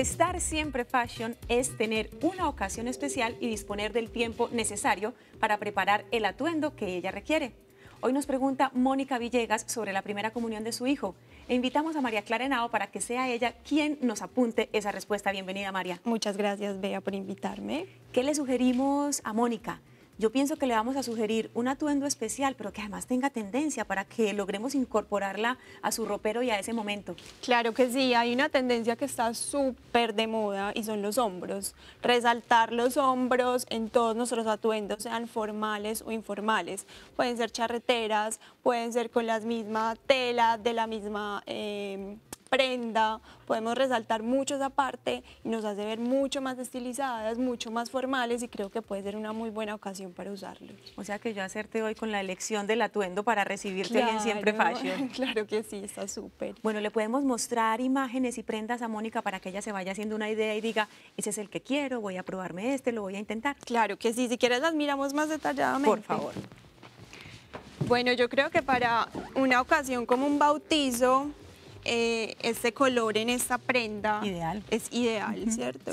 Estar siempre fashion es tener una ocasión especial y disponer del tiempo necesario para preparar el atuendo que ella requiere. Hoy nos pregunta Mónica Villegas sobre la primera comunión de su hijo. E invitamos a María Clara para que sea ella quien nos apunte esa respuesta. Bienvenida, María. Muchas gracias, Bea, por invitarme. ¿Qué le sugerimos a Mónica? yo pienso que le vamos a sugerir un atuendo especial, pero que además tenga tendencia para que logremos incorporarla a su ropero y a ese momento. Claro que sí, hay una tendencia que está súper de moda y son los hombros. Resaltar los hombros en todos nuestros atuendos, sean formales o informales. Pueden ser charreteras, pueden ser con la misma tela, de la misma... Eh, prenda, podemos resaltar mucho esa parte y nos hace ver mucho más estilizadas, mucho más formales y creo que puede ser una muy buena ocasión para usarlo. O sea que yo hacerte hoy con la elección del atuendo para recibirte bien Siempre Fashion. Claro que sí, está súper. Bueno, le podemos mostrar imágenes y prendas a Mónica para que ella se vaya haciendo una idea y diga, ese es el que quiero, voy a probarme este, lo voy a intentar. Claro que sí, si quieres las miramos más detalladamente. Por favor. Bueno, yo creo que para una ocasión como un bautizo, este color en esta prenda es ideal, ¿cierto?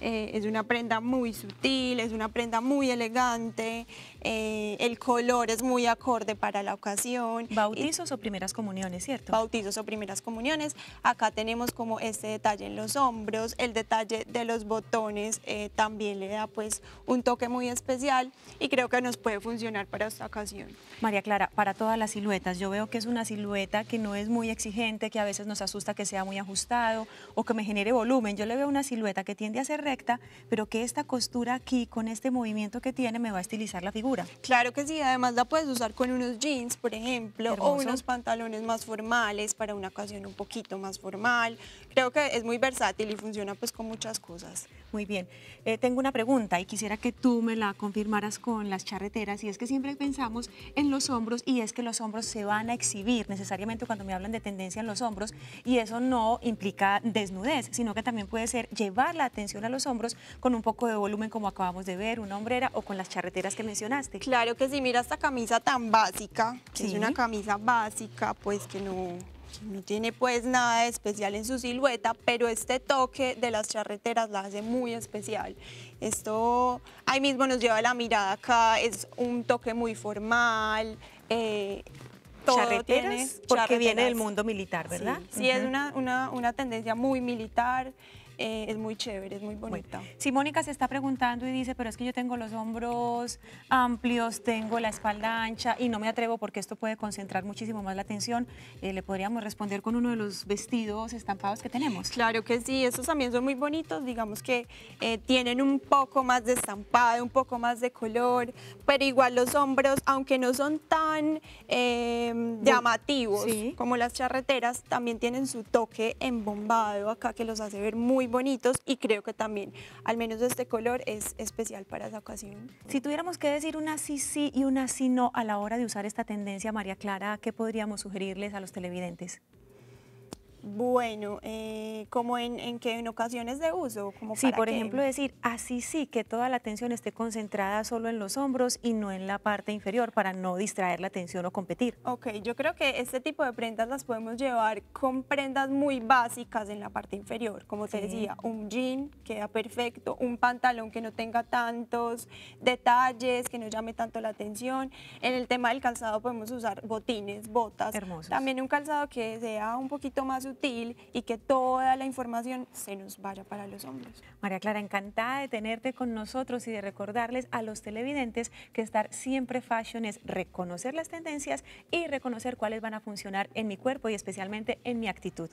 Eh, es una prenda muy sutil, es una prenda muy elegante, eh, el color es muy acorde para la ocasión. Bautizos o primeras comuniones, ¿cierto? Bautizos o primeras comuniones. Acá tenemos como este detalle en los hombros, el detalle de los botones también le da pues un toque muy especial y creo que nos puede funcionar para esta ocasión. María Clara, para todas las siluetas, yo veo que es una silueta que no es muy exigente, que veces nos asusta que sea muy ajustado o que me genere volumen. Yo le veo una silueta que tiende a ser recta, pero que esta costura aquí con este movimiento que tiene me va a estilizar la figura. Claro que sí, además la puedes usar con unos jeans, por ejemplo, o unos pantalones más formales para una ocasión un poquito más formal. Creo que es muy versátil y funciona pues con muchas cosas. Muy bien. Eh, tengo una pregunta y quisiera que tú me la confirmaras con las charreteras y es que siempre pensamos en los hombros y es que los hombros se van a exhibir necesariamente cuando me hablan de tendencia en los hombros y eso no implica desnudez, sino que también puede ser llevar la atención a los hombros con un poco de volumen como acabamos de ver, una hombrera o con las charreteras que mencionaste. Claro que sí, mira esta camisa tan básica, es una camisa básica, pues que no, tiene pues nada especial en su silueta, pero este toque de las charreteras la hace muy especial. Esto ahí mismo nos lleva la mirada acá, es un toque muy formal, eh, charreteras, porque viene del mundo militar, ¿verdad? Sí, es una, una, una tendencia muy militar. Eh, es muy chévere, es muy bonita. si Mónica se está preguntando y dice, pero es que yo tengo los hombros amplios, tengo la espalda ancha y no me atrevo porque esto puede concentrar muchísimo más la atención, eh, le podríamos responder con uno de los vestidos estampados que tenemos. Claro que sí, estos también son muy bonitos, digamos que eh, tienen un poco más de estampado, un poco más de color, pero igual los hombros, aunque no son tan llamativos como las charreteras, también tienen su toque embombado acá que los hace ver muy bonitos y creo que también, al menos este color, es especial para esa ocasión. Si tuviéramos que decir una sí sí y una sí no a la hora de usar esta tendencia, María Clara, ¿qué podríamos sugerirles a los televidentes? Bueno, eh, como en, en en ocasiones de uso. Como sí, por ejemplo, decir, así sí, que toda la atención esté concentrada solo en los hombros y no en la parte inferior para no distraer la atención o competir. Ok, yo creo que este tipo de prendas las podemos llevar con prendas muy básicas en la parte inferior. Como te decía, un jean queda perfecto, un pantalón que no tenga tantos detalles, que no llame tanto la atención. En el tema del calzado podemos usar botines, botas. Hermosos. También un calzado que sea un poquito más útil y que toda la información se nos vaya para los hombros. María Clara, encantada de tenerte con nosotros y de recordarles a los televidentes que estar siempre fashion es reconocer las tendencias y reconocer cuáles van a funcionar en mi cuerpo y especialmente en mi actitud.